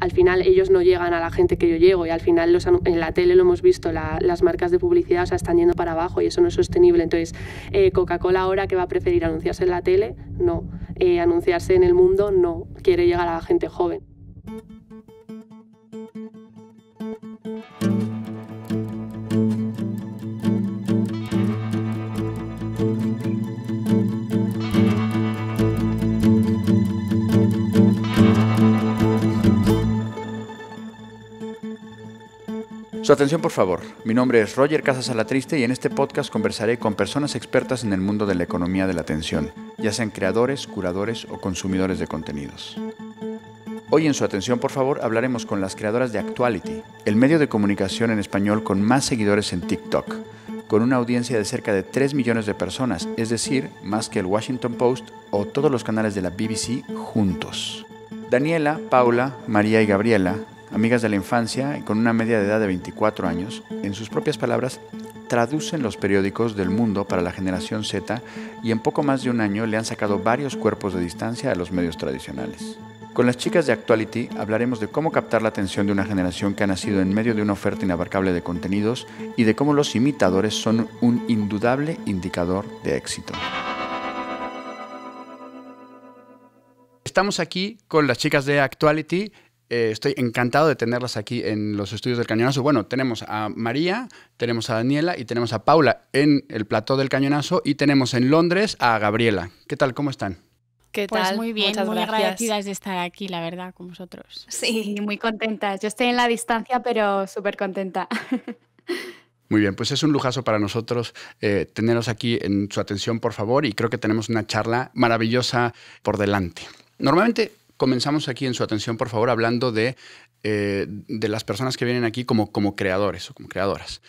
al final ellos no llegan a la gente que yo llego y al final en la tele lo hemos visto, las marcas de publicidad están yendo para abajo y eso no es sostenible. Entonces, eh, Coca-Cola ahora que va a preferir anunciarse en la tele, no. Eh, anunciarse en el mundo, no. Quiere llegar a la gente joven. Su atención, por favor. Mi nombre es Roger Casasalatriste y en este podcast conversaré con personas expertas en el mundo de la economía de la atención, ya sean creadores, curadores o consumidores de contenidos. Hoy en su atención, por favor, hablaremos con las creadoras de Actuality, el medio de comunicación en español con más seguidores en TikTok, con una audiencia de cerca de 3 millones de personas, es decir, más que el Washington Post o todos los canales de la BBC juntos. Daniela, Paula, María y Gabriela amigas de la infancia, con una media de edad de 24 años, en sus propias palabras, traducen los periódicos del mundo para la generación Z y en poco más de un año le han sacado varios cuerpos de distancia a los medios tradicionales. Con las chicas de Actuality hablaremos de cómo captar la atención de una generación que ha nacido en medio de una oferta inabarcable de contenidos y de cómo los imitadores son un indudable indicador de éxito. Estamos aquí con las chicas de Actuality eh, estoy encantado de tenerlas aquí en los estudios del cañonazo. Bueno, tenemos a María, tenemos a Daniela y tenemos a Paula en el plató del cañonazo y tenemos en Londres a Gabriela. ¿Qué tal? ¿Cómo están? ¿Qué pues tal? muy bien, Muchas muy gracias. agradecidas de estar aquí, la verdad, con vosotros. Sí, muy contentas. Yo estoy en la distancia, pero súper contenta. Muy bien, pues es un lujazo para nosotros eh, tenerlos teneros aquí en su atención, por favor, y creo que tenemos una charla maravillosa por delante. Normalmente comenzamos aquí en su atención, por favor, hablando de, eh, de las personas que vienen aquí como, como creadores o como creadoras.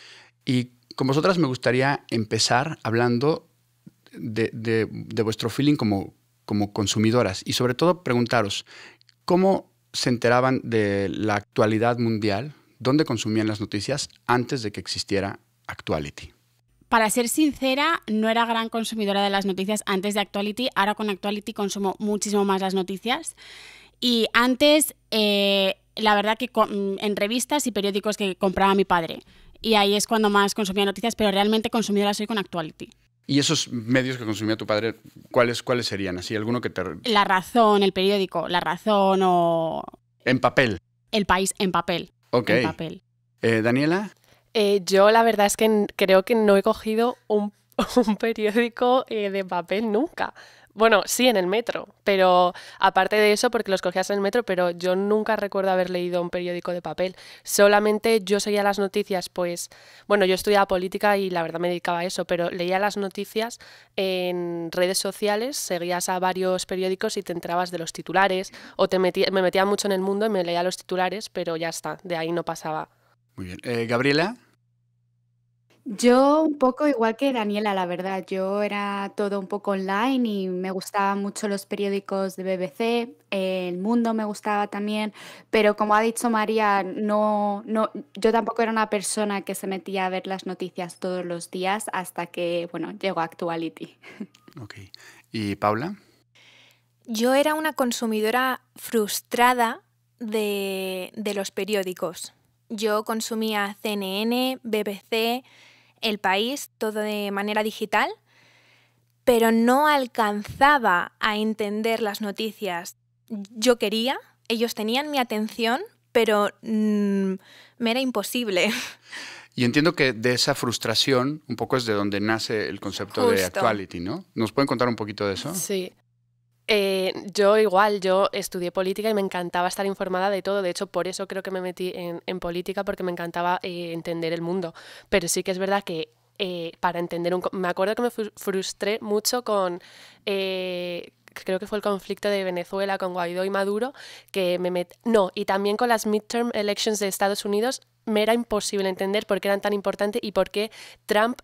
Y con vosotras me gustaría empezar hablando de, vuestro feeling como, como consumidoras y sobre todo preguntaros, ¿cómo se enteraban de la actualidad mundial? ¿Dónde consumían las noticias antes de que existiera Actuality? Para ser sincera, no era gran consumidora de las noticias antes de Actuality. Ahora con Actuality consumo muchísimo más las noticias. Y antes, eh, la verdad que mm, en revistas y periódicos que compraba mi padre. Y ahí es cuando más consumía noticias, pero realmente consumidora soy con Actuality. ¿Y esos medios que consumía tu padre, cuáles, cuáles serían? ¿Así alguno que te...? La Razón, el periódico, La Razón o... En papel. El País en papel. Ok. En papel. Eh, Daniela. Eh, yo la verdad es que creo que no he cogido un, periódico eh, de papel nunca. Bueno, sí, en el metro, pero aparte de eso, porque los cogías en el metro, pero yo nunca recuerdo haber leído un periódico de papel. Solamente yo seguía las noticias, pues, bueno, yo estudiaba política y la verdad me dedicaba a eso, pero leía las noticias en redes sociales, seguías a varios periódicos y te entrabas de los titulares, o te metía, me metía mucho en el mundo y me leía los titulares, pero ya está, de ahí no pasaba muy bien. Eh, Gabriela. Yo un poco igual que Daniela, la verdad. Yo era todo un poco online y me gustaban mucho los periódicos de BBC, El Mundo me gustaba también, pero como ha dicho María, no, no, yo tampoco era una persona que se metía a ver las noticias todos los días hasta que, bueno, llegó Actuality. Ok. ¿Y Paula? Yo era una consumidora frustrada de, de los periódicos. Yo consumía CNN, BBC, El País, todo de manera digital, pero no alcanzaba a entender las noticias. Yo quería, ellos tenían mi atención, pero mm, me era imposible. Y entiendo que de esa frustración un poco es de donde nace el concepto de actuality, ¿no? ¿Nos pueden contar un poquito de eso? Sí. Eh, yo igual, yo estudié política y me encantaba estar informada de todo. De hecho, por eso creo que me metí en, política, porque me encantaba eh, entender el mundo. Pero sí que es verdad que eh, para entender un... Me acuerdo que me frustré mucho con creo que fue el conflicto de Venezuela con Guaidó y Maduro, que me No, y también con las midterm elections de Estados Unidos me era imposible entender por qué eran tan importantes y por qué Trump,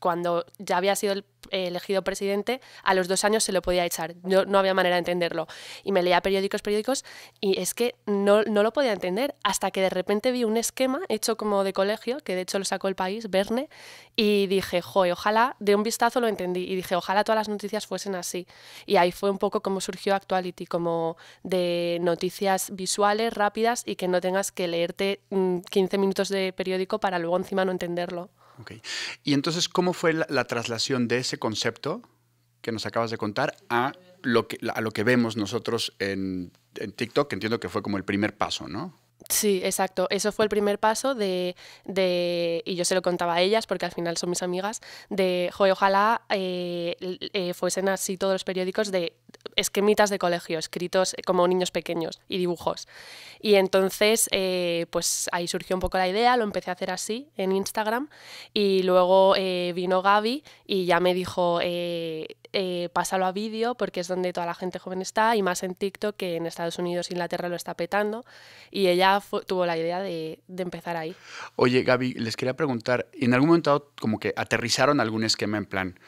cuando ya había sido el eh, elegido presidente, a los dos años se lo podía echar. Yo, no había manera de entenderlo. Y me leía periódicos, periódicos, y es que no, lo podía entender hasta que de repente vi un esquema hecho como de colegio, que de hecho lo sacó el país, Verne, y dije, joe, ojalá, de un vistazo lo entendí, y dije, ojalá todas las noticias fuesen así. Y ahí fue un poco como surgió Actuality, como de noticias visuales, rápidas, y que no tengas que leerte 15 mm, minutos de periódico para luego encima no entenderlo. Y entonces, ¿cómo fue la traslación de ese concepto que nos acabas de contar a lo que, lo que vemos nosotros en, TikTok, que entiendo que fue como el primer paso, ¿no? Sí, exacto. Eso fue el primer paso de, y yo se lo contaba a ellas porque al final son mis amigas, de, joder, ojalá eh, eh, fuesen así todos los periódicos de esquemitas de colegio, escritos como niños pequeños y dibujos. Y entonces, eh, pues ahí surgió un poco la idea, lo empecé a hacer así en Instagram y luego vino Gaby y ya me dijo, eh, pásalo a vídeo porque es donde toda la gente joven está y más en TikTok que en Estados Unidos, Inglaterra lo está petando y ella tuvo la idea de, de, empezar ahí. Oye Gaby, les quería preguntar, ¿en algún momento como que aterrizaron algún esquema en plan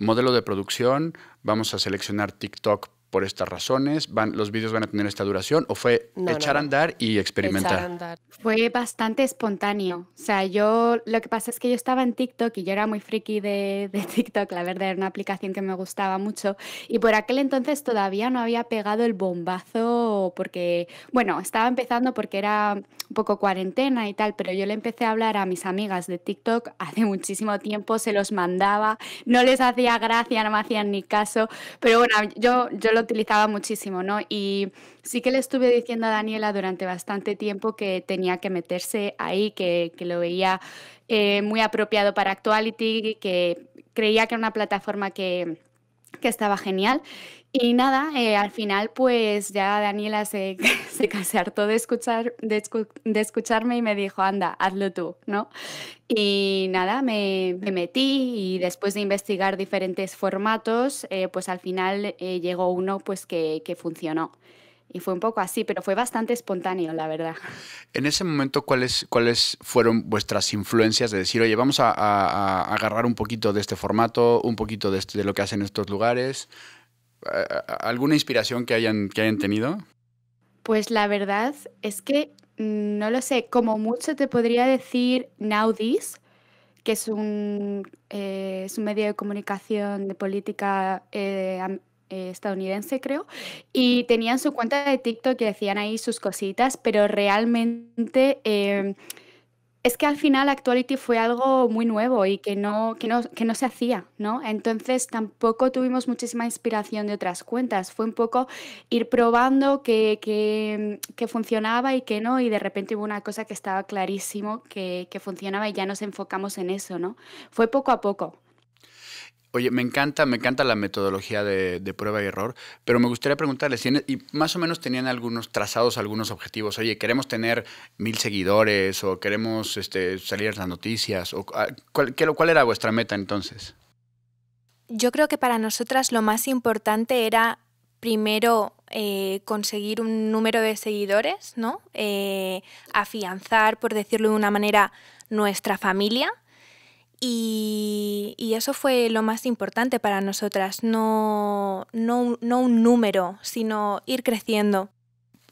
modelo de producción? Vamos a seleccionar TikTok por estas razones, van, los vídeos van a tener esta duración o fue echar a andar y experimentar? Fue bastante espontáneo. O sea, yo lo que pasa es que yo estaba en TikTok y yo era muy friki de, TikTok, la verdad, era una aplicación que me gustaba mucho. Y por aquel entonces todavía no había pegado el bombazo porque, bueno, estaba empezando porque era un poco cuarentena y tal, pero yo le empecé a hablar a mis amigas de TikTok hace muchísimo tiempo, se los mandaba, no les hacía gracia, no me hacían ni caso, pero bueno, yo, yo lo utilizaba muchísimo, ¿no? Y sí que le estuve diciendo a Daniela durante bastante tiempo que tenía que meterse ahí, que, lo veía eh, muy apropiado para Actuality, que creía que era una plataforma que, que estaba genial y nada, eh, al final pues ya Daniela se, se hartó de, escuchar, de, escucharme y me dijo, anda, hazlo tú, ¿no? Y nada, me, metí y después de investigar diferentes formatos, eh, pues al final eh, llegó uno pues que, funcionó. Y fue un poco así, pero fue bastante espontáneo, la verdad. En ese momento, ¿cuáles, cuáles fueron vuestras influencias de decir, oye, vamos a, agarrar un poquito de este formato, un poquito de, este, de lo que hacen estos lugares? alguna inspiración que hayan, que hayan tenido? Pues la verdad es que mm, no lo sé, como mucho te podría decir Now This, que eh, es un, medio de comunicación de política eh, eh, estadounidense, creo, y tenían su cuenta de TikTok que decían ahí sus cositas, pero realmente em, es que al final Actuality fue algo muy nuevo y que no, que no, se hacía, ¿no? Entonces tampoco tuvimos muchísima inspiración de otras cuentas. Fue un poco ir probando que, funcionaba y que no, y de repente hubo una cosa que estaba clarísimo que, que funcionaba y ya nos enfocamos en eso, ¿no? Fue poco a poco. Oye, me encanta, me encanta la metodología de, prueba y error, pero me gustaría preguntarles, si y más o menos tenían algunos trazados, algunos objetivos, oye, queremos tener mil seguidores o queremos este, salir las noticias, o, ah, ¿cuál, ¿cuál era vuestra meta entonces? Yo creo que para nosotras lo más importante era primero eh, conseguir un número de seguidores, ¿no? Eh, afianzar, por decirlo de una manera, nuestra familia y, y, eso fue lo más importante para nosotras, no, no, no un número, sino ir creciendo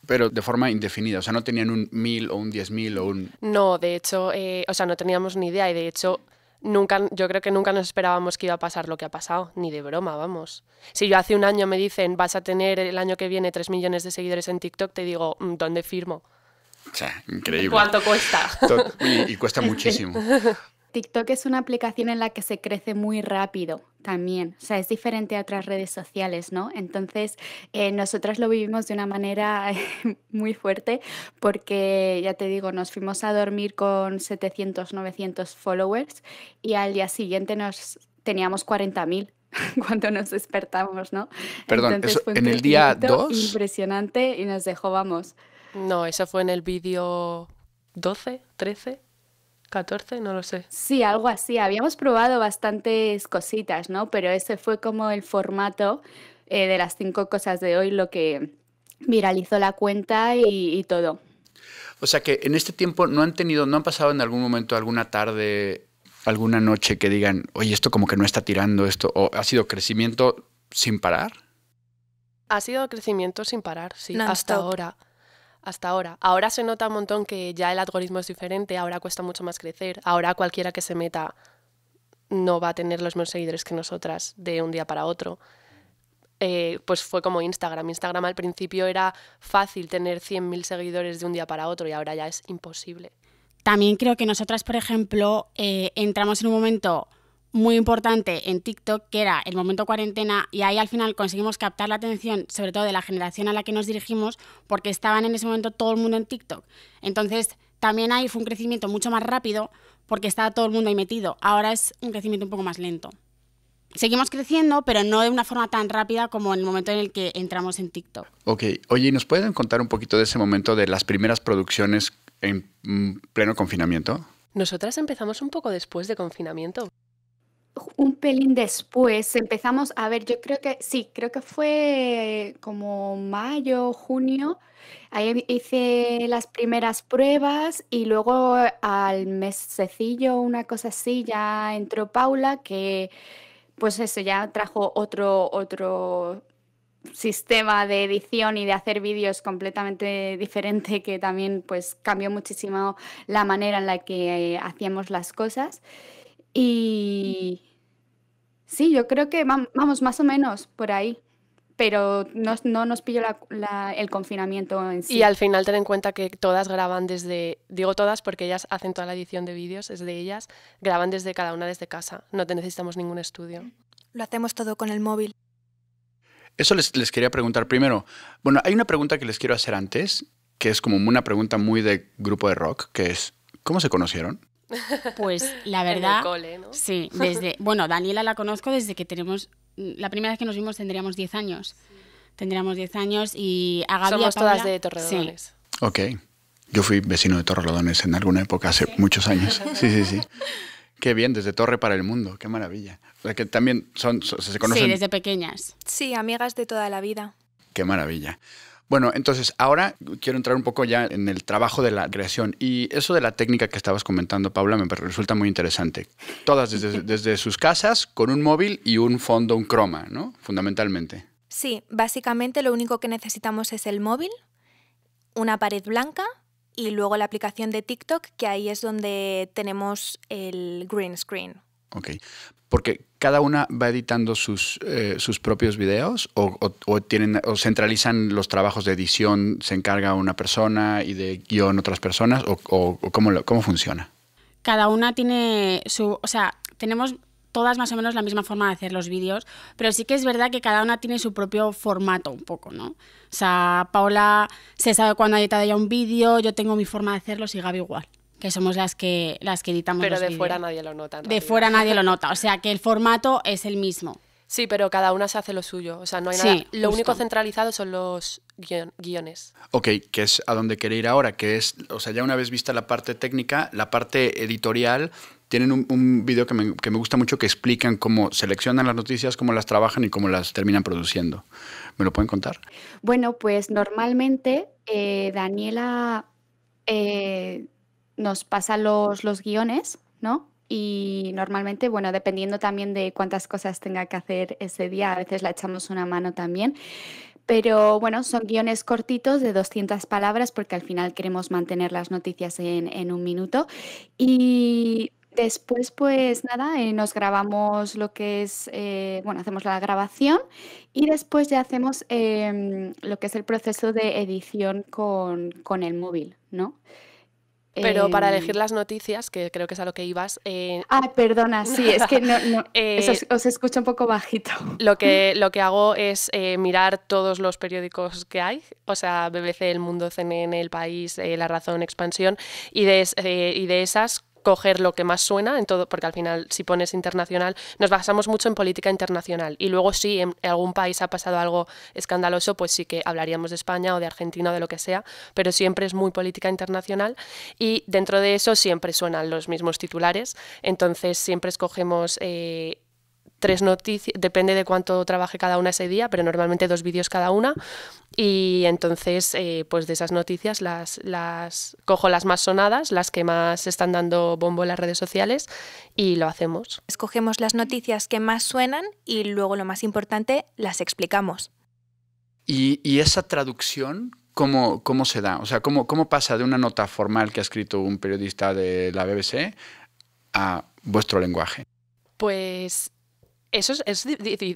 pero de forma indefinida. O sea, no tenían un mil o un diez mil o un. No, de hecho, eh, o sea, no teníamos ni idea y de hecho. Nunca, yo creo que nunca nos esperábamos que iba a pasar lo que ha pasado, ni de broma, vamos. Si yo hace un año me dicen, vas a tener el año que viene tres millones de seguidores en TikTok, te digo, mm, ¿dónde firmo? O sea, increíble. ¿Cuánto cuesta? y, y cuesta muchísimo. TikTok es una aplicación en la que se crece muy rápido también, o sea, es diferente a otras redes sociales, ¿no? Entonces, eh, nosotras lo vivimos de una manera muy fuerte porque, ya te digo, nos fuimos a dormir con 700, 900 followers y al día siguiente nos teníamos 40.000 cuando nos despertamos, ¿no? Perdón, en el día 2. Impresionante y nos dejó, vamos. No, eso fue en el vídeo 12, 13. 14, no lo sé. Sí, algo así. Habíamos probado bastantes cositas, ¿no? Pero ese fue como el formato eh, de las cinco cosas de hoy lo que viralizó la cuenta y, todo. O sea que en este tiempo no han tenido, no han pasado en algún momento alguna tarde, alguna noche que digan, oye, esto como que no está tirando esto, o ha sido crecimiento sin parar. Ha sido crecimiento sin parar, sí, hasta ahora hasta ahora. Ahora se nota un montón que ya el algoritmo es diferente, ahora cuesta mucho más crecer, ahora cualquiera que se meta no va a tener los mismos seguidores que nosotras de un día para otro. Eh, pues fue como Instagram. Instagram al principio era fácil tener 100.000 seguidores de un día para otro y ahora ya es imposible. También creo que nosotras, por ejemplo, eh, entramos en un momento muy importante en TikTok, que era el momento cuarentena, y ahí al final conseguimos captar la atención, sobre todo de la generación a la que nos dirigimos, porque estaban en ese momento todo el mundo en TikTok. Entonces, también ahí fue un crecimiento mucho más rápido, porque estaba todo el mundo ahí metido. Ahora es un crecimiento un poco más lento. Seguimos creciendo, pero no de una forma tan rápida como en el momento en el que entramos en TikTok. Ok, oye, nos pueden contar un poquito de ese momento de las primeras producciones en mm, pleno confinamiento? Nosotras empezamos un poco después de confinamiento un pelín después empezamos a ver, yo creo que sí, creo que fue como mayo, junio. Ahí hice las primeras pruebas y luego al mesecillo, una cosa así, ya entró Paula, que pues eso ya trajo otro, otro sistema de edición y de hacer vídeos completamente diferente que también pues cambió muchísimo la manera en la que eh, hacíamos las cosas. Y sí, yo creo que vamos más o menos por ahí. Pero no, nos pilló el confinamiento en sí. Y al final ten en cuenta que todas graban desde, digo todas porque ellas hacen toda la edición de vídeos, es de ellas, graban desde cada una desde casa, no te necesitamos ningún estudio. Lo hacemos todo con el móvil. Eso les, les quería preguntar primero. Bueno, hay una pregunta que les quiero hacer antes, que es como una pregunta muy de grupo de rock, que es, ¿cómo se conocieron? Pues la verdad. Sí, desde. Bueno, Daniela la conozco desde que tenemos. La primera vez que nos vimos tendríamos 10 años. Tendríamos 10 años y a todas de Torredones. Sí. Ok. Yo fui vecino de Torrelodones en alguna época, hace muchos años. Sí, sí, sí. Qué bien, desde Torre para el Mundo, qué maravilla. O sea, que también son, se conocen. Sí, desde pequeñas. Sí, amigas de toda la vida. Qué maravilla. Bueno, entonces ahora quiero entrar un poco ya en el trabajo de la creación y eso de la técnica que estabas comentando, Paula, me resulta muy interesante. Todas desde, sus casas, con un móvil y un fondo, un croma, ¿no? Fundamentalmente. Sí, básicamente lo único que necesitamos es el móvil, una pared blanca y luego la aplicación de TikTok, que ahí es donde tenemos el green screen. Ok porque cada una va editando sus, eh, propios videos o, tienen, o centralizan los trabajos de edición, se encarga una persona y de guión otras personas, o, cómo, funciona. Cada una tiene su, o sea, tenemos todas más o menos la misma forma de hacer los vídeos, pero sí que es verdad que cada una tiene su propio formato un poco, ¿no? O sea, Paola se sabe cuándo ha editado ya un vídeo, yo tengo mi forma de hacerlo, y Gaby igual que somos las que, las que editamos. Pero de fuera nadie lo nota. De fuera nadie lo nota, o sea que el formato es el mismo. Sí, pero cada una se hace lo suyo. O sea, no hay nada. Lo único centralizado son los guiones. Ok, ¿qué es a dónde quiere ir ahora, que es, o sea, ya una vez vista la parte técnica, la parte editorial, tienen un, vídeo video que me, gusta mucho que explican cómo seleccionan las noticias, cómo las trabajan y cómo las terminan produciendo. ¿Me lo pueden contar? Bueno, pues normalmente eh, Daniela eh, nos pasa los, los guiones, ¿no? Y normalmente, bueno, dependiendo también de cuántas cosas tenga que hacer ese día, a veces la echamos una mano también. Pero bueno, son guiones cortitos de 200 palabras porque al final queremos mantener las noticias en, un minuto. Y después, pues nada, eh, nos grabamos lo que es, eh, bueno, hacemos la grabación y después ya hacemos em, lo que es el proceso de edición con, con el móvil, ¿no? Pero para em, elegir las noticias, que creo que es a lo que ibas. Ah, perdona, sí, es que no, eh, os, escucho un poco bajito. Lo que, lo que hago es eh, mirar todos los periódicos que hay, o sea, BBC, El Mundo, CNN, El País, La Razón, Expansión, y y de esas coger lo que más suena, en todo, porque al final si pones internacional, nos basamos mucho en política internacional. Y luego si en algún país ha pasado algo escandaloso, pues sí que hablaríamos de España o de Argentina o de lo que sea, pero siempre es muy política internacional. Y dentro de eso siempre suenan los mismos titulares, entonces siempre escogemos... Eh, tres noticias, depende de cuánto trabaje cada una ese día, pero normalmente dos vídeos cada una. Y entonces, eh, pues de esas noticias las, cojo las más sonadas, las que más están dando bombo en las redes sociales y lo hacemos. Escogemos las noticias que más suenan y luego lo más importante, las explicamos. ¿Y, esa traducción ¿Cómo, ¿cómo, se da? O sea, ¿cómo, ¿cómo pasa de una nota formal que ha escrito un periodista de la BBC a vuestro lenguaje? Pues eso es,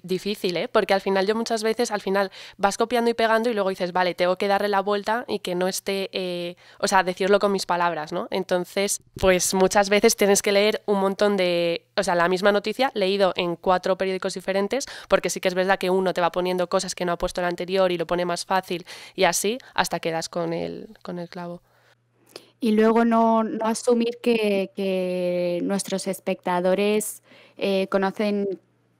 difícil, ¿eh? porque al final yo muchas veces, al final vas copiando y pegando y luego dices, vale, tengo que darle la vuelta y que no esté, eh, o sea, decirlo con mis palabras, ¿no? Entonces, pues muchas veces tienes que leer un montón de, o sea, la misma noticia leído en cuatro periódicos diferentes, porque sí que es verdad que uno te va poniendo cosas que no ha puesto el anterior y lo pone más fácil y así hasta quedas con el, con el clavo y luego no, no asumir que, nuestros espectadores eh, conocen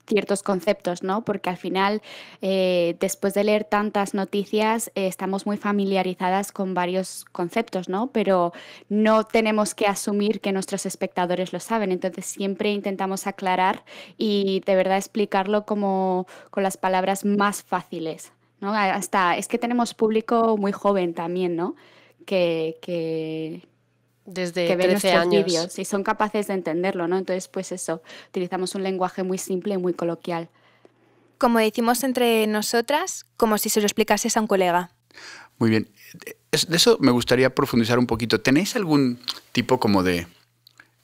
ciertos conceptos, ¿no? Porque al final, eh, después de leer tantas noticias, eh, estamos muy familiarizadas con varios conceptos, ¿no? Pero no tenemos que asumir que nuestros espectadores lo saben. Entonces siempre intentamos aclarar y de verdad explicarlo como con las palabras más fáciles. ¿no? Hasta es que tenemos público muy joven también, ¿no? Que, que, desde que ven 13 años. si son capaces de entenderlo, ¿no? Entonces, pues eso, utilizamos un lenguaje muy simple y muy coloquial. Como decimos entre nosotras, como si se lo explicases a un colega. Muy bien. De eso me gustaría profundizar un poquito. ¿Tenéis algún tipo como de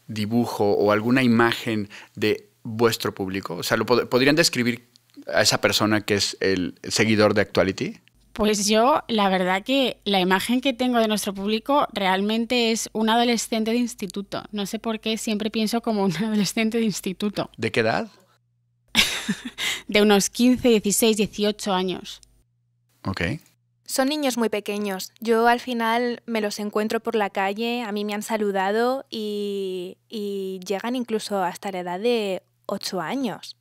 dibujo o alguna imagen de vuestro público? O sea, ¿podrían describir a esa persona que es el seguidor de Actuality? Pues yo, la verdad que la imagen que tengo de nuestro público realmente es un adolescente de instituto. No sé por qué siempre pienso como un adolescente de instituto. ¿De qué edad? de unos 15, 16, 18 años. Ok. Son niños muy pequeños. Yo al final me los encuentro por la calle, a mí me han saludado y, llegan incluso hasta la edad de 8 años.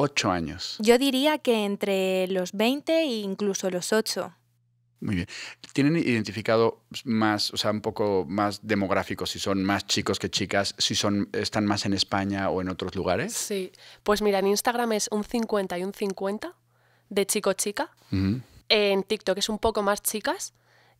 8 años. Yo diría que entre los 20 e incluso los 8. Muy bien. ¿Tienen identificado más, o sea, un poco más demográfico, si son más chicos que chicas, si son, están más en España o en otros lugares? Sí. Pues mira, en Instagram es un 50 y un 50 de chico-chica. En TikTok es un poco más chicas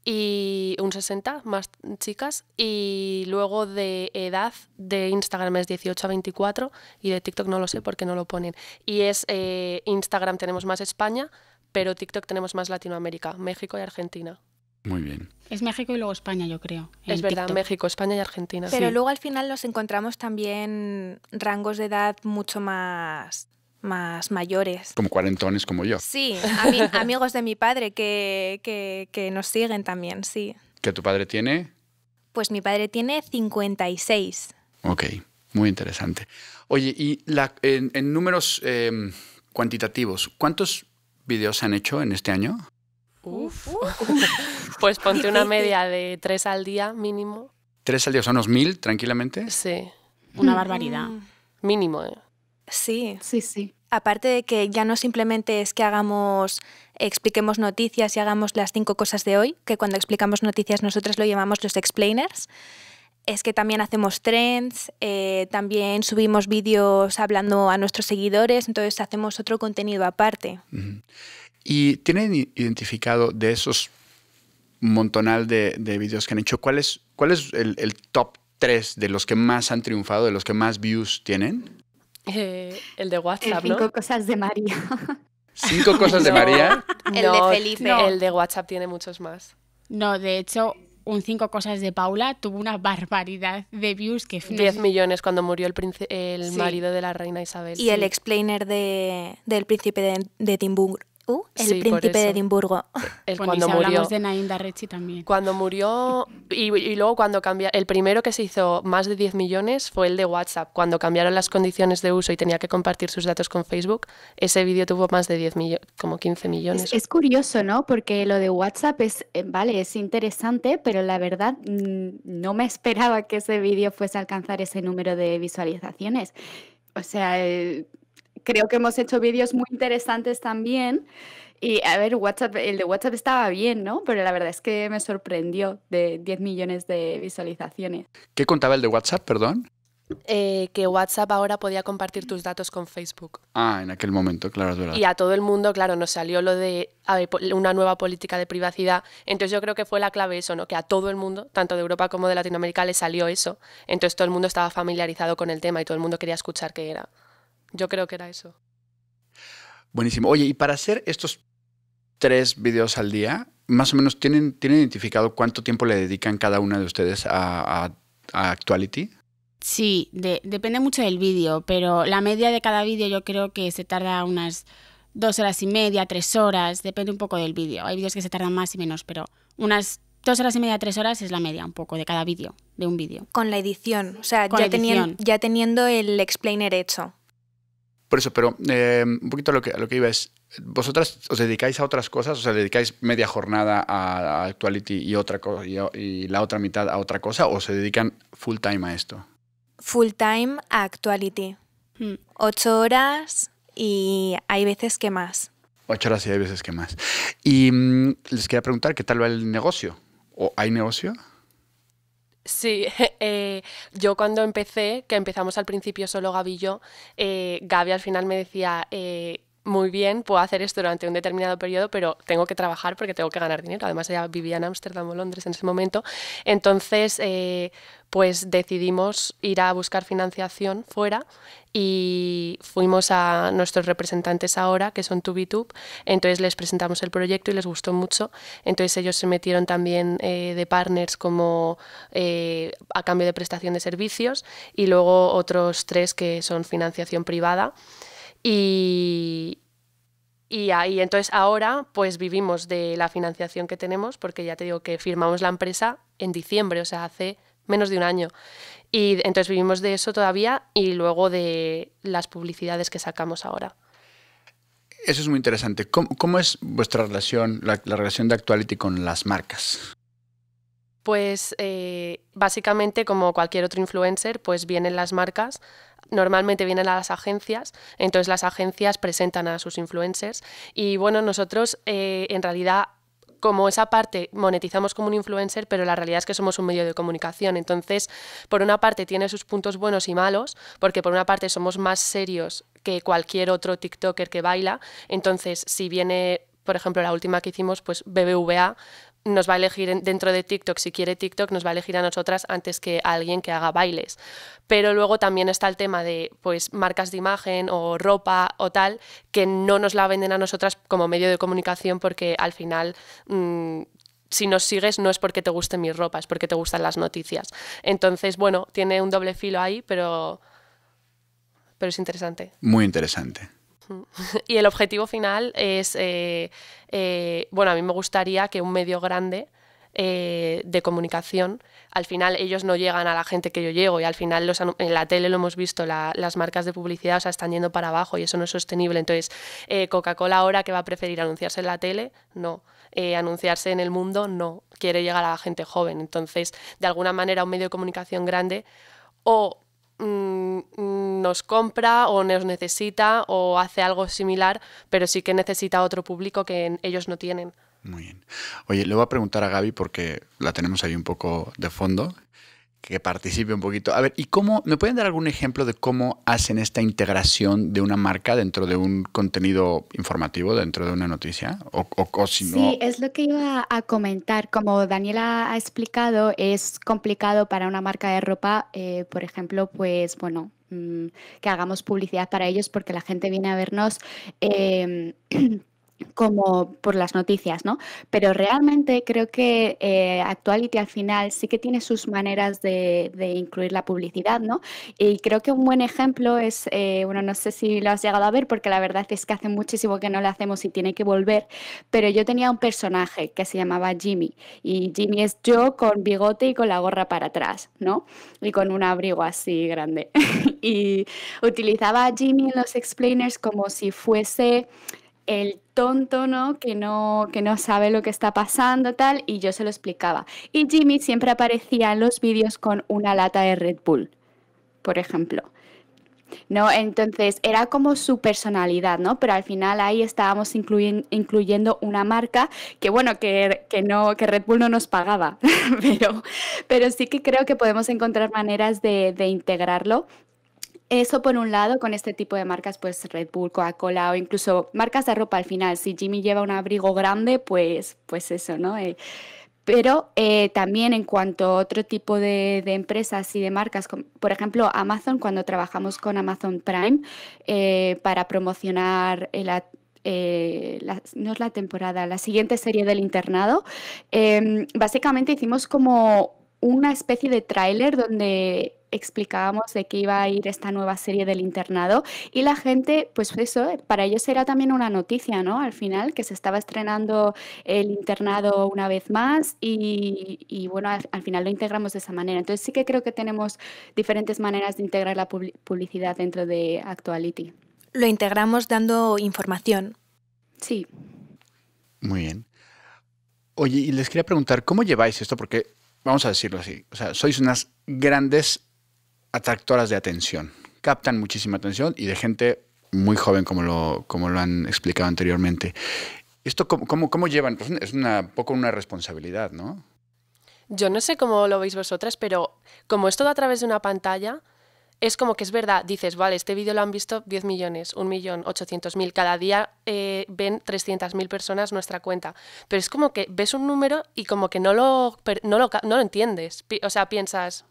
y un 60 más chicas y luego de edad de Instagram es 18 a 24 y de TikTok no lo sé porque no lo ponen y es eh, Instagram tenemos más España pero TikTok tenemos más Latinoamérica México y Argentina muy bien es México y luego España yo creo es verdad México España y Argentina pero luego al final nos encontramos también rangos de edad mucho más más mayores. Como cuarentones como yo. Sí, amigos de mi padre que, nos siguen también, sí. ¿Qué tu padre tiene? Pues mi padre tiene 56. Ok, muy interesante. Oye, y en, números em, cuantitativos, ¿cuántos videos se han hecho en este año? Uf. pues ponte una media de tres al día mínimo. ¿Tres al día? ¿Son unos mil tranquilamente? Sí. Una barbaridad. Mm. Mínimo, ¿eh? Sí. Sí, sí. Aparte de que ya no simplemente es que hagamos, expliquemos noticias y hagamos las cinco cosas de hoy, que cuando explicamos noticias nosotros lo llamamos los explainers, es que también hacemos trends, eh, también subimos vídeos hablando a nuestros seguidores, entonces hacemos otro contenido aparte. ¿Y tienen identificado de esos montonal de, vídeos que han hecho, cuál es, el, top tres de los que más han triunfado, de los que más views tienen? Eh, el de WhatsApp, el cinco cosas de María. ¿Cinco cosas de María? El de Felipe. El de WhatsApp tiene muchos más. No, de hecho, un cinco cosas de Paula tuvo una barbaridad de views que... 10 millones cuando murió el, marido de la reina Isabel. Y el explainer del príncipe de, de Timbuktu el príncipe de Edimburgo. el cuando murió. Hablamos de Darrechi también. Cuando murió y, luego cuando cambió, el primero que se hizo más de 10 millones fue el de WhatsApp. Cuando cambiaron las condiciones de uso y tenía que compartir sus datos con Facebook, ese vídeo tuvo más de 10 millones, como 15 millones. Es, curioso, ¿no? Porque lo de WhatsApp es, eh, vale, es interesante, pero la verdad mm, no me esperaba que ese vídeo fuese a alcanzar ese número de visualizaciones. O sea, eh, creo que hemos hecho vídeos muy interesantes también. Y a ver, WhatsApp, el de WhatsApp estaba bien, ¿no? Pero la verdad es que me sorprendió de 10 millones de visualizaciones. ¿Qué contaba el de WhatsApp, perdón? Eh, que WhatsApp ahora podía compartir tus datos con Facebook. Ah, en aquel momento, claro, es verdad. Y a todo el mundo, claro, nos salió lo de una nueva política de privacidad. Entonces yo creo que fue la clave eso, ¿no? Que a todo el mundo, tanto de Europa como de Latinoamérica, le salió eso. Entonces todo el mundo estaba familiarizado con el tema y todo el mundo quería escuchar qué era. Yo creo que era eso. Buenísimo. Oye, y para hacer estos tres videos al día, más o menos, ¿tienen, ¿tienen identificado cuánto tiempo le dedican cada una de ustedes a, Actuality? Sí, depende mucho del vídeo, pero la media de cada vídeo yo creo que se tarda unas dos horas y media, tres horas, depende un poco del vídeo. Hay vídeos que se tardan más y menos, pero unas dos horas y media, tres horas es la media un poco de cada vídeo, de un vídeo. Con la edición, o sea, ya teniendo el explainer hecho. Por eso, pero eh, un poquito a lo, que, lo que iba es, ¿vosotras os dedicáis a otras cosas? O sea, ¿dedicáis media jornada a, Actuality y, otra y, y la otra mitad a otra cosa? ¿O se dedican full time a esto? Full time a Actuality. Hmm. Ocho horas y hay veces que más. Ocho horas y hay veces que más. Y mm, les quería preguntar, ¿qué tal va el negocio? ¿O hay negocio? Sí, eh, yo cuando empecé, que empezamos al principio solo Gaby y yo, eh, Gaby al final me decía, eh, muy bien, puedo hacer esto durante un determinado periodo, pero tengo que trabajar porque tengo que ganar dinero. Además, ella vivía en Ámsterdam o Londres en ese momento. Entonces, eh, pues decidimos ir a buscar financiación fuera y fuimos a nuestros representantes ahora, que son Tubitub. Entonces les presentamos el proyecto y les gustó mucho. Entonces ellos se metieron también eh, de partners como eh, a cambio de prestación de servicios y luego otros tres que son financiación privada. Y, y ahí entonces ahora pues vivimos de la financiación que tenemos, porque ya te digo que firmamos la empresa en diciembre, o sea, hace menos de un año. Y entonces vivimos de eso todavía y luego de las publicidades que sacamos ahora. Eso es muy interesante. ¿Cómo, es vuestra relación, la, relación de Actuality con las marcas? Pues eh, básicamente, como cualquier otro influencer, pues vienen las marcas normalmente vienen a las agencias, entonces las agencias presentan a sus influencers y bueno, nosotros eh, en realidad como esa parte monetizamos como un influencer, pero la realidad es que somos un medio de comunicación. Entonces, por una parte tiene sus puntos buenos y malos, porque por una parte somos más serios que cualquier otro TikToker que baila. Entonces, si viene, por ejemplo, la última que hicimos, pues BBVA, nos va a elegir dentro de TikTok, si quiere TikTok, nos va a elegir a nosotras antes que a alguien que haga bailes. Pero luego también está el tema de pues marcas de imagen o ropa o tal, que no nos la venden a nosotras como medio de comunicación porque al final mm, si nos sigues no es porque te guste mi ropa, es porque te gustan las noticias. Entonces, bueno, tiene un doble filo ahí, pero, pero es interesante. Muy interesante. Y el objetivo final es, eh, eh, bueno, a mí me gustaría que un medio grande eh, de comunicación, al final ellos no llegan a la gente que yo llego y al final en la tele lo hemos visto, las marcas de publicidad están yendo para abajo y eso no es sostenible. Entonces, Coca-Cola ahora que va a preferir anunciarse en la tele, no. anunciarse en el mundo, no. Quiere llegar a la gente joven. Entonces, de alguna manera, un medio de comunicación grande o Mm, mm, nos compra o nos necesita o hace algo similar, pero sí que necesita otro público que ellos no tienen. Muy bien. Oye, le voy a preguntar a Gaby porque la tenemos ahí un poco de fondo que participe un poquito. A ver, ¿y cómo? ¿Me pueden dar algún ejemplo de cómo hacen esta integración de una marca dentro de un contenido informativo, dentro de una noticia? O, o, si Sí, es lo que iba a comentar. Como Daniela ha explicado, es complicado para una marca de ropa, eh, por ejemplo, pues bueno, mm, que hagamos publicidad para ellos porque la gente viene a vernos. Em, como por las noticias, ¿no? Pero realmente creo que eh, Actuality al final sí que tiene sus maneras de, incluir la publicidad, ¿no? Y creo que un buen ejemplo es, eh, bueno, no sé si lo has llegado a ver, porque la verdad es que hace muchísimo que no lo hacemos y tiene que volver, pero yo tenía un personaje que se llamaba Jimmy, y Jimmy es yo con bigote y con la gorra para atrás, ¿no? Y con un abrigo así grande. y utilizaba a Jimmy en los explainers como si fuese el tonto, ¿no? Que no, que no sabe lo que está pasando, tal, y yo se lo explicaba. Y Jimmy siempre aparecía en los vídeos con una lata de Red Bull, por ejemplo. ¿No? Entonces era como su personalidad, ¿no? Pero al final ahí estábamos incluyendo una marca que, bueno, que, no, que Red Bull no nos pagaba, pero, pero sí que creo que podemos encontrar maneras de, de integrarlo eso por un lado, con este tipo de marcas, pues Red Bull, Coca-Cola o incluso marcas de ropa al final. Si Jimmy lleva un abrigo grande, pues, pues eso, ¿no? Eh, pero eh, también en cuanto a otro tipo de, empresas y de marcas, por ejemplo Amazon, cuando trabajamos con Amazon Prime eh, para promocionar no la temporada, la siguiente serie del internado, em, básicamente hicimos como una especie de tráiler donde explicábamos de qué iba a ir esta nueva serie del internado y la gente, pues eso, para ellos era también una noticia, ¿no? Al final, que se estaba estrenando el internado una vez más y, bueno, al, final lo integramos de esa manera. Entonces sí que creo que tenemos diferentes maneras de integrar la publicidad dentro de Actuality. Lo integramos dando información. Sí. Muy bien. Oye, y les quería preguntar, ¿cómo lleváis esto? Porque, vamos a decirlo así, o sea, sois unas grandes atractoras de atención. Captan muchísima atención y de gente muy joven, como lo, como lo han explicado anteriormente. ¿Esto cómo, llevan? Pues es un poco una responsabilidad, ¿no? Yo no sé cómo lo veis vosotras, pero como es todo a través de una pantalla, es como que es verdad, dices, vale, este vídeo lo han visto 10 millones, 1 millón, 800 mil, cada día eh, ven 300 mil personas nuestra cuenta, pero es como que ves un número y como que no lo, no no lo entiendes, o sea, piensas,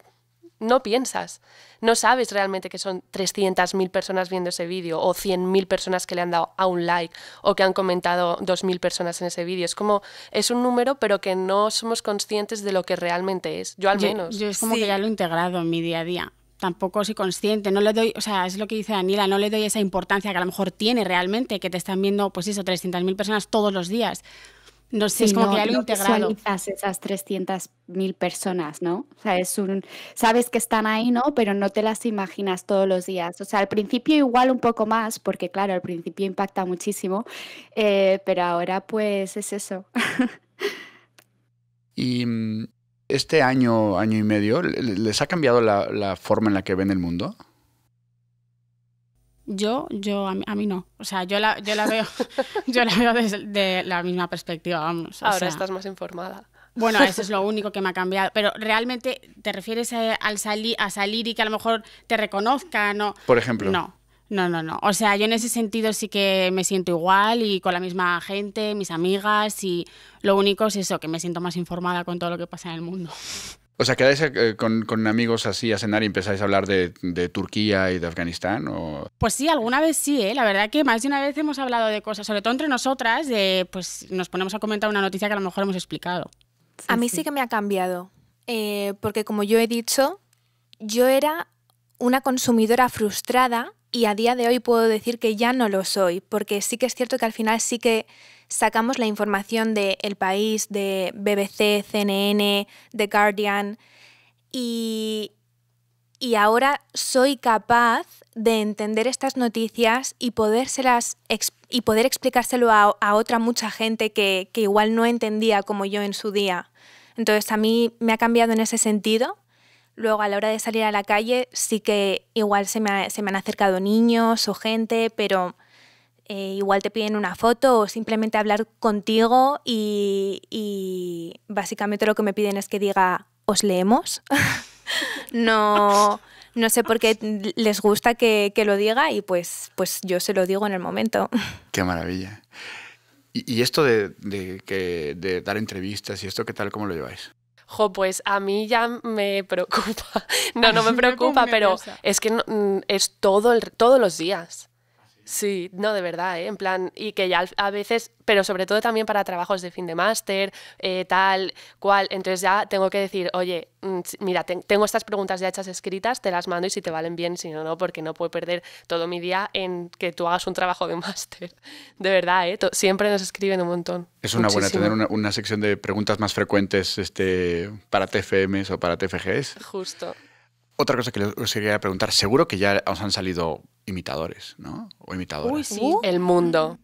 no piensas. No sabes realmente que son 300.000 personas viendo ese vídeo o 100.000 personas que le han dado a un like o que han comentado 2.000 personas en ese vídeo. Es como, es un número, pero que no somos conscientes de lo que realmente es. Yo al menos. Yo es como que ya lo he integrado en mi día a día. Tampoco soy consciente, no le doy, o sea, es lo que dice Daniela, no le doy esa importancia que a lo mejor tiene realmente, que te están viendo, pues eso, 300.000 personas todos los días. No sé, es como que lo esas 300.000 personas, ¿no? O sea, es un. Sabes que están ahí, ¿no? Pero no te las imaginas todos los días. O sea, al principio igual un poco más, porque claro, al principio impacta muchísimo, eh, pero ahora pues es eso. y mm, este año, año y medio, ¿les ha cambiado la forma en la que ven el mundo? Yo, yo, a mí, no. O sea, yo la, yo la veo, yo la veo desde la misma perspectiva, vamos. Ahora estás más informada. Bueno, eso es lo único que me ha cambiado. Pero realmente te refieres a, al a salir y que a lo mejor te reconozca? ¿no? Por ejemplo. No. No, no, no. O sea, yo en ese sentido sí que me siento igual y con la misma gente, mis amigas y lo único es eso, que me siento más informada con todo lo que pasa en el mundo. O sea, ¿quedáis eh, con, amigos así a cenar y empezáis a hablar de, Turquía y de Afganistán? Pues sí, alguna vez sí, ¿eh? La verdad que más de una vez hemos hablado de cosas, sobre todo entre nosotras, pues nos ponemos a comentar una noticia que a lo mejor hemos explicado. a mí sí. que me ha cambiado, eh, porque como yo he dicho, yo era una consumidora frustrada y a día de hoy puedo decir que ya no lo soy, porque sí que es cierto que al final sí que sacamos la información de El País, de BBC, CNN, The Guardian y, y ahora soy capaz de entender estas noticias y, podérselas, y poder explicárselo a, otra mucha gente que, igual no entendía como yo en su día. Entonces a mí me ha cambiado en ese sentido. Luego, a la hora de salir a la calle, sí que igual se me, se me, han acercado niños o gente, pero eh, igual te piden una foto o simplemente hablar contigo y, básicamente lo que me piden es que diga, os leemos. no, no sé por qué les gusta que, lo diga y pues, pues yo se lo digo en el momento. Qué maravilla. Y, esto de, dar entrevistas y esto, ¿qué tal? ¿Cómo lo lleváis? jo, pues a mí ya me preocupa. No, no me preocupa, pero es que mm, es todo todos los días. Sí, no, de verdad, ¿eh? en plan, y que ya a veces, pero sobre todo también para trabajos de fin de máster, eh, tal, cual, entonces ya tengo que decir, oye, mm, mira, tengo estas preguntas ya hechas escritas, te las mando y si te valen bien, si no, no, porque no puedo perder todo mi día en que tú hagas un trabajo de máster. De verdad, ¿eh? siempre nos escriben un montón. Es una buena tener una, sección de preguntas más frecuentes este, para TFMs o para TFGs. Justo. Otra cosa que les quería preguntar, seguro que ya os han salido imitadores, ¿no? O imitadores. Uy, sí. Uh. El mundo.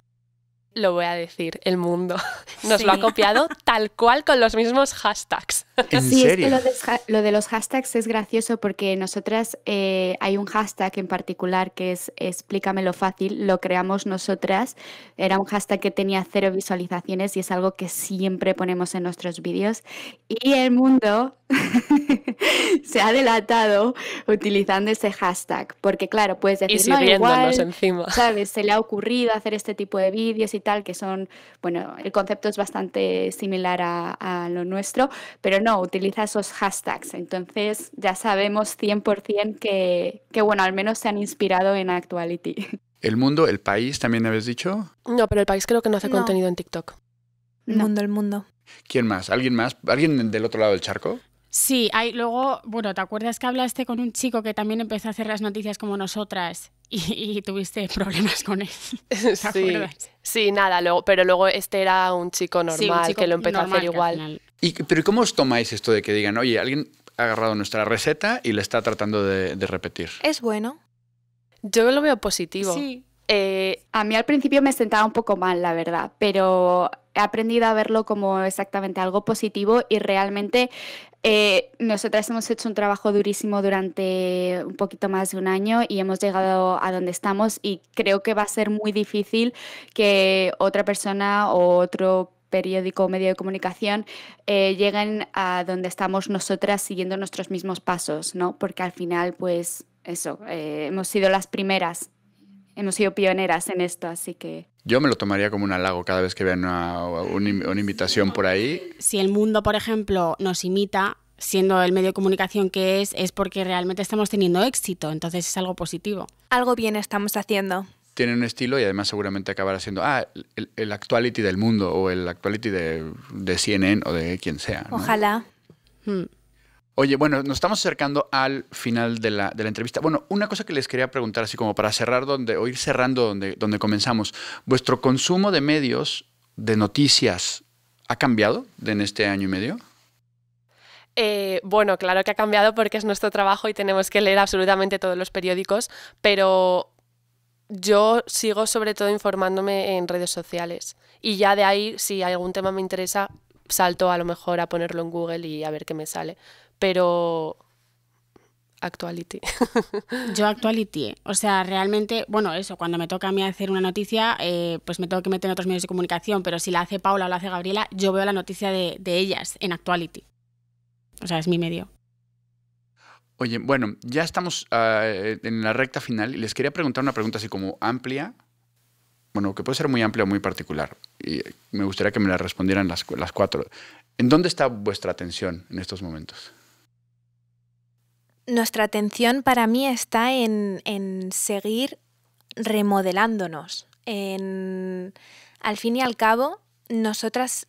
Lo voy a decir, el mundo. Nos lo ha copiado tal cual con los mismos hashtags sí, Es que lo, de, los hashtags es gracioso porque nosotras eh, hay un hashtag en particular que es explícamelo fácil, lo creamos nosotras. Era un hashtag que tenía cero visualizaciones y es algo que siempre ponemos en nuestros vídeos. Y el mundo se ha delatado utilizando ese hashtag. Porque, claro, puedes decir, no, igual, ¿sabes? Se le ha ocurrido hacer este tipo de vídeos y tal, que son, bueno, el concepto es bastante similar a, a lo nuestro, pero no, utiliza esos hashtags. Entonces ya sabemos 100% que, que, bueno, al menos se han inspirado en Actuality. ¿El mundo, el país también habéis dicho? No, pero el país creo que no hace contenido en TikTok. El mundo, el mundo. ¿Quién más? ¿Alguien más? ¿Alguien del otro lado del charco? Sí, hay luego, bueno, ¿te acuerdas que hablaste con un chico que también empezó a hacer las noticias como nosotras y, tuviste problemas con él? sí, nada, luego, pero luego este era un chico normal que lo empezó a hacer igual. ¿Y, pero ¿cómo os tomáis esto de que digan, oye, alguien ha agarrado nuestra receta y la está tratando de, repetir? Es bueno. Yo lo veo positivo. Sí. Eh, a mí al principio me sentaba un poco mal, la verdad, pero he aprendido a verlo como exactamente algo positivo y realmente eh, nosotras hemos hecho un trabajo durísimo durante un poquito más de un año y hemos llegado a donde estamos y creo que va a ser muy difícil que otra persona o otro periódico o medio de comunicación eh, lleguen a donde estamos nosotras siguiendo nuestros mismos pasos, ¿no? Porque al final, pues eso, eh, hemos sido las primeras, hemos sido pioneras en esto, así que... Yo me lo tomaría como un halago cada vez que vean una, una invitación por ahí. Si el mundo, por ejemplo, nos imita, siendo el medio de comunicación que es, es porque realmente estamos teniendo éxito, entonces es algo positivo. Algo bien estamos haciendo tienen un estilo y además seguramente acabará siendo, ah, el, actuality del mundo o el actuality de, CNN o de quien sea. Ojalá. Hmm. Oye, bueno, nos estamos acercando al final de la, entrevista. Bueno, una cosa que les quería preguntar, así como para cerrar donde, o ir cerrando donde, donde comenzamos, ¿vuestro consumo de medios, de noticias, ha cambiado en este año y medio? Eh, bueno, claro que ha cambiado porque es nuestro trabajo y tenemos que leer absolutamente todos los periódicos, pero yo sigo sobre todo informándome en redes sociales y ya de ahí, si algún tema me interesa, salto a lo mejor a ponerlo en Google y a ver qué me sale. Pero Actuality. Yo Actuality. ¿eh? O sea, realmente, bueno, eso, cuando me toca a mí hacer una noticia, eh, pues me tengo que meter en otros medios de comunicación, pero si la hace Paula o la hace Gabriela, yo veo la noticia de, de ellas en Actuality. O sea, es mi medio. Oye, bueno, ya estamos eh, en la recta final y les quería preguntar una pregunta así como amplia, bueno, que puede ser muy amplia o muy particular. Y me gustaría que me la respondieran las, las cuatro. ¿En dónde está vuestra atención en estos momentos? Nuestra atención para mí está en, seguir remodelándonos. En, al fin y al cabo, nosotras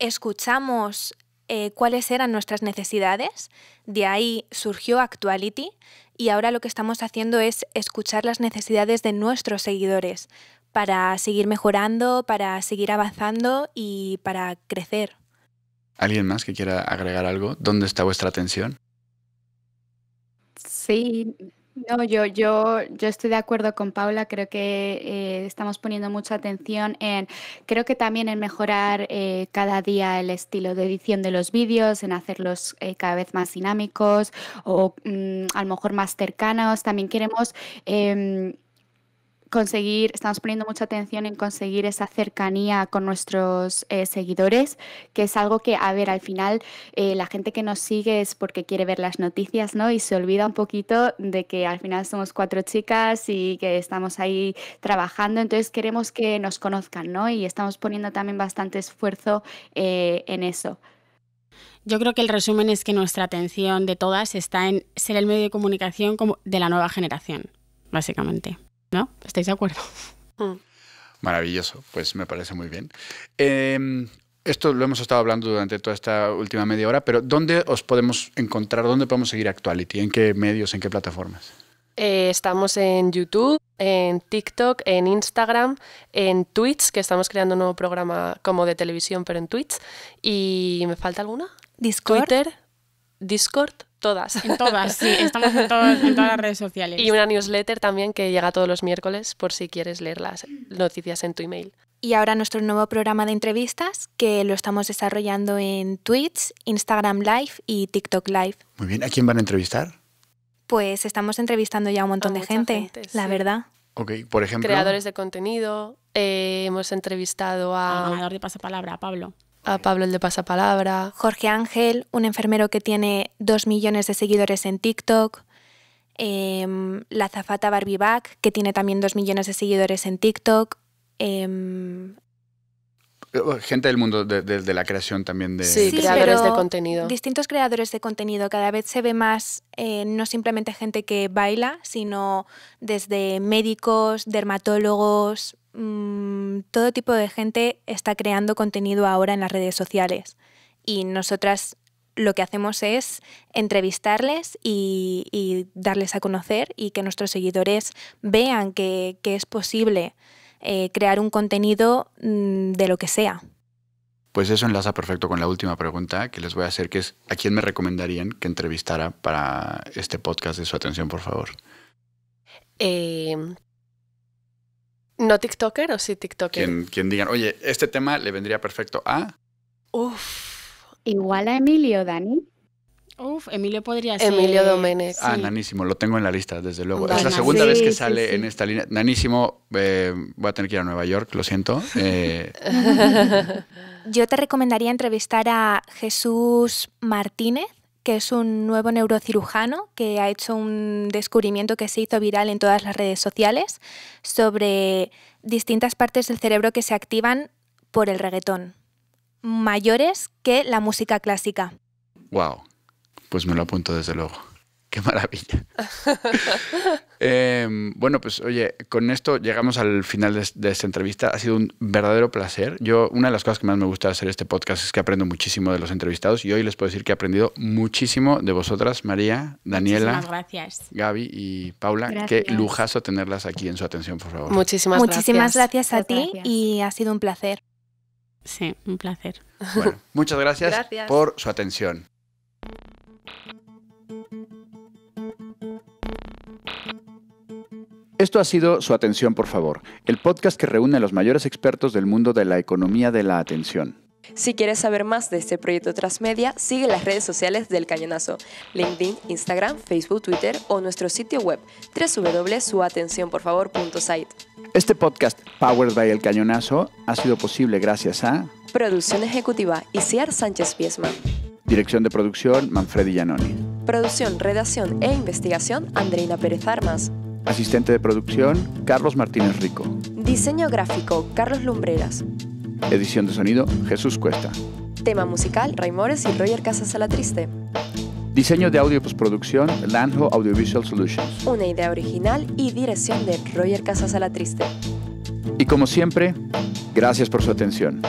escuchamos eh, cuáles eran nuestras necesidades, de ahí surgió Actuality y ahora lo que estamos haciendo es escuchar las necesidades de nuestros seguidores para seguir mejorando, para seguir avanzando y para crecer. ¿Alguien más que quiera agregar algo? ¿Dónde está vuestra atención? Sí, no, yo, yo, yo estoy de acuerdo con Paula, creo que eh, estamos poniendo mucha atención en, creo que también en mejorar eh, cada día el estilo de edición de los vídeos, en hacerlos eh, cada vez más dinámicos o mm, a lo mejor más cercanos. También queremos em, conseguir, estamos poniendo mucha atención en conseguir esa cercanía con nuestros eh, seguidores, que es algo que, a ver, al final eh, la gente que nos sigue es porque quiere ver las noticias, ¿no? Y se olvida un poquito de que al final somos cuatro chicas y que estamos ahí trabajando, entonces queremos que nos conozcan, ¿no? Y estamos poniendo también bastante esfuerzo eh, en eso. Yo creo que el resumen es que nuestra atención de todas está en ser el medio de comunicación de la nueva generación, básicamente. ¿No? ¿Estáis de acuerdo? Mm. Maravilloso, pues me parece muy bien. Em, esto lo hemos estado hablando durante toda esta última media hora, pero ¿dónde os podemos encontrar? ¿Dónde podemos seguir Actuality? ¿En qué medios? ¿En qué plataformas? Eh, estamos en YouTube, en TikTok, en Instagram, en Twitch, que estamos creando un nuevo programa como de televisión, pero en Twitch. ¿Y me falta alguna? Twitter, Discord. Todas. En todas, sí. Estamos en, en, todas las redes sociales. Y una newsletter también que llega todos los miércoles por si quieres leer las noticias en tu email. Y ahora nuestro nuevo programa de entrevistas que lo estamos desarrollando en Twitch, Instagram Live y TikTok Live. Muy bien. ¿A quién van a entrevistar? Pues estamos entrevistando ya a un montón de gente, la verdad. Ok, por ejemplo. Creadores de contenido. Eh, hemos entrevistado a. pasapalabra, Pablo a Pablo el de Pasapalabra. Jorge Ángel, un enfermero que tiene dos millones de seguidores en TikTok. Em, la Zafata Barbie Back, que tiene también dos millones de seguidores en TikTok. Em, eh, gente del mundo de, la creación también de sí, creadores de contenido. Distintos creadores de contenido. Cada vez se ve más, eh, no simplemente gente que baila, sino desde médicos, dermatólogos, Mm, todo tipo de gente está creando contenido ahora en las redes sociales y nosotras lo que hacemos es entrevistarles y, darles a conocer y que nuestros seguidores vean que, es posible eh, crear un contenido mm, de lo que sea. Pues eso enlaza perfecto con la última pregunta que les voy a hacer, que es ¿a quién me recomendarían que entrevistara para este podcast de su atención, por favor? Eh, ¿No TikToker o sí TikToker? Quien, digan, oye, este tema le vendría perfecto a. Uf. Igual a Emilio, Dani. Uf, Emilio podría ser. Emilio Doménez. Ah, nanísimo, lo tengo en la lista, desde luego. es la segunda vez que sale en esta línea. Nanísimo, Va eh, voy a tener que ir a Nueva York, lo siento. Eh. Yo te recomendaría entrevistar a Jesús Martínez, que es un nuevo neurocirujano que ha hecho un descubrimiento que se hizo viral en todas las redes sociales sobre distintas partes del cerebro que se activan por el reggaetón, mayores que la música clásica. Wow, pues me lo apunto desde luego. Qué maravilla. Em, bueno, pues oye, con esto llegamos al final de, esta entrevista. Ha sido un verdadero placer. Yo, una de las cosas que más me gusta hacer este podcast es que aprendo muchísimo de los entrevistados y hoy les puedo decir que he aprendido muchísimo de vosotras, María, Daniela, Gaby y Paula. Qué lujazo tenerlas aquí en su atención, por favor. Muchísimas, gracias. Muchísimas gracias. a ti y ha sido un placer. Sí, un placer. muchas gracias por su atención. Esto ha sido Su Atención, por favor, el podcast que reúne a los mayores expertos del mundo de la economía de la atención. Si quieres saber más de este proyecto Transmedia, sigue las redes sociales del Cañonazo, LinkedIn, Instagram, Facebook, Twitter o nuestro sitio web www.suatencionporfavor.site. Este podcast Powered by El Cañonazo ha sido posible gracias a Producción Ejecutiva Isiar Sánchez Piesma. Dirección de producción Manfredi Giannoni. Producción, redacción e investigación Andreina Pérez Armas. Asistente de producción, Carlos Martínez Rico. Diseño gráfico, Carlos Lumbreras. Edición de sonido, Jesús Cuesta. Tema musical, Raimores y Roger Casas a Triste. Diseño de audio postproducción, Lanjo Audiovisual Solutions. Una idea original y dirección de Roger Casas a Triste. Y como siempre, gracias por su atención.